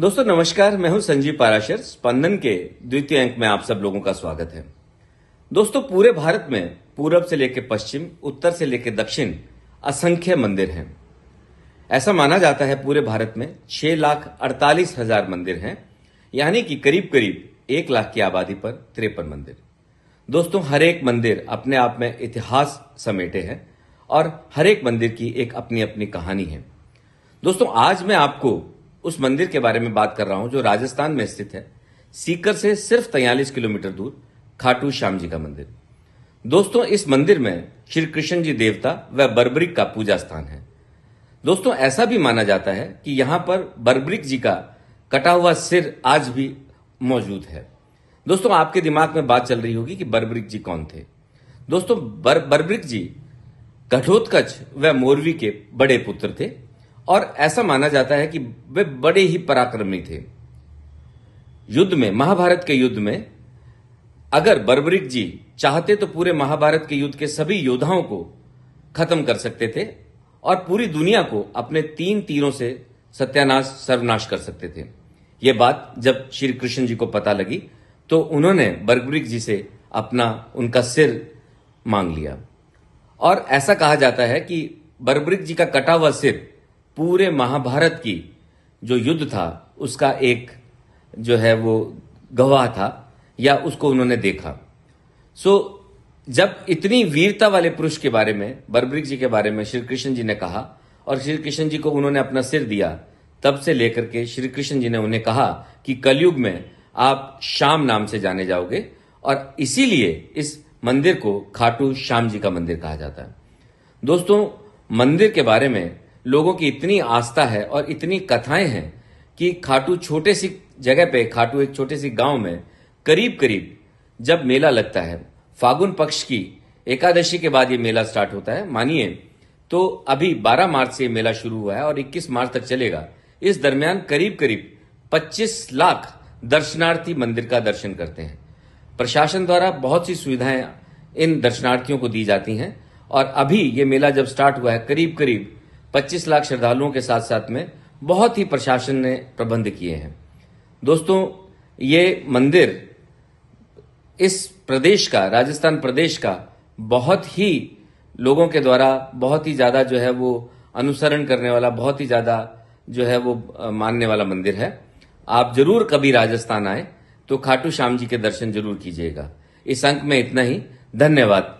दोस्तों नमस्कार मैं हूं संजीव पाराशर स्पंदन के द्वितीय अंक में आप सब लोगों का स्वागत है दोस्तों पूरे भारत में पूरब से लेकर पश्चिम उत्तर से लेकर दक्षिण असंख्य मंदिर हैं ऐसा माना जाता है पूरे भारत में छह लाख अड़तालीस हजार मंदिर हैं यानी कि करीब करीब एक लाख की आबादी पर तिरपन मंदिर दोस्तों हर एक मंदिर अपने आप में इतिहास समेटे हैं और हर एक मंदिर की एक अपनी अपनी कहानी है दोस्तों आज मैं आपको उस मंदिर के बारे में बात कर रहा हूं जो राजस्थान में स्थित है सीकर से सिर्फ तैयलीस किलोमीटर दूर खाटू श्याम जी का मंदिर दोस्तों इस मंदिर में श्री कृष्ण जी देवता व बर्बरिक का पूजा स्थान है दोस्तों ऐसा भी माना जाता है कि यहां पर बर्बरिक जी का कटा हुआ सिर आज भी मौजूद है दोस्तों आपके दिमाग में बात चल रही होगी कि बर्बरिक जी कौन थे दोस्तों बर, बर्बरिक जी घटोत्कच व मोरवी के बड़े पुत्र थे और ऐसा माना जाता है कि वे बड़े ही पराक्रमी थे युद्ध में महाभारत के युद्ध में अगर बर्बरिक जी चाहते तो पूरे महाभारत के युद्ध के सभी योद्धाओं को खत्म कर सकते थे और पूरी दुनिया को अपने तीन तीरों से सत्यानाश सर्वनाश कर सकते थे ये बात जब श्री कृष्ण जी को पता लगी तो उन्होंने बर्बरिक जी से अपना उनका सिर मांग लिया और ऐसा कहा जाता है कि बर्बरिक जी का कटा हुआ सिर पूरे महाभारत की जो युद्ध था उसका एक जो है वो गवाह था या उसको उन्होंने देखा सो जब इतनी वीरता वाले पुरुष के बारे में बरब्रिक जी के बारे में श्री कृष्ण जी ने कहा और श्री कृष्ण जी को उन्होंने अपना सिर दिया तब से लेकर के श्री कृष्ण जी ने उन्हें कहा कि कलयुग में आप श्याम नाम से जाने जाओगे और इसीलिए इस मंदिर को खाटू श्याम जी का मंदिर कहा जाता है दोस्तों मंदिर के बारे में लोगों की इतनी आस्था है और इतनी कथाएं हैं कि खाटू छोटे सी जगह पे खाटू एक छोटे सी गांव में करीब करीब जब मेला लगता है फागुन पक्ष की एकादशी के बाद ये मेला स्टार्ट होता है मानिए तो अभी 12 मार्च से मेला शुरू हुआ है और 21 मार्च तक चलेगा इस दरमियान करीब करीब 25 लाख दर्शनार्थी मंदिर का दर्शन करते हैं प्रशासन द्वारा बहुत सी सुविधाएं इन दर्शनार्थियों को दी जाती हैं और अभी ये मेला जब स्टार्ट हुआ है करीब करीब 25 लाख श्रद्धालुओं के साथ साथ में बहुत ही प्रशासन ने प्रबंध किए हैं दोस्तों ये मंदिर इस प्रदेश का राजस्थान प्रदेश का बहुत ही लोगों के द्वारा बहुत ही ज़्यादा जो है वो अनुसरण करने वाला बहुत ही ज़्यादा जो है वो मानने वाला मंदिर है आप जरूर कभी राजस्थान आए तो खाटू श्याम जी के दर्शन जरूर कीजिएगा इस अंक में इतना ही धन्यवाद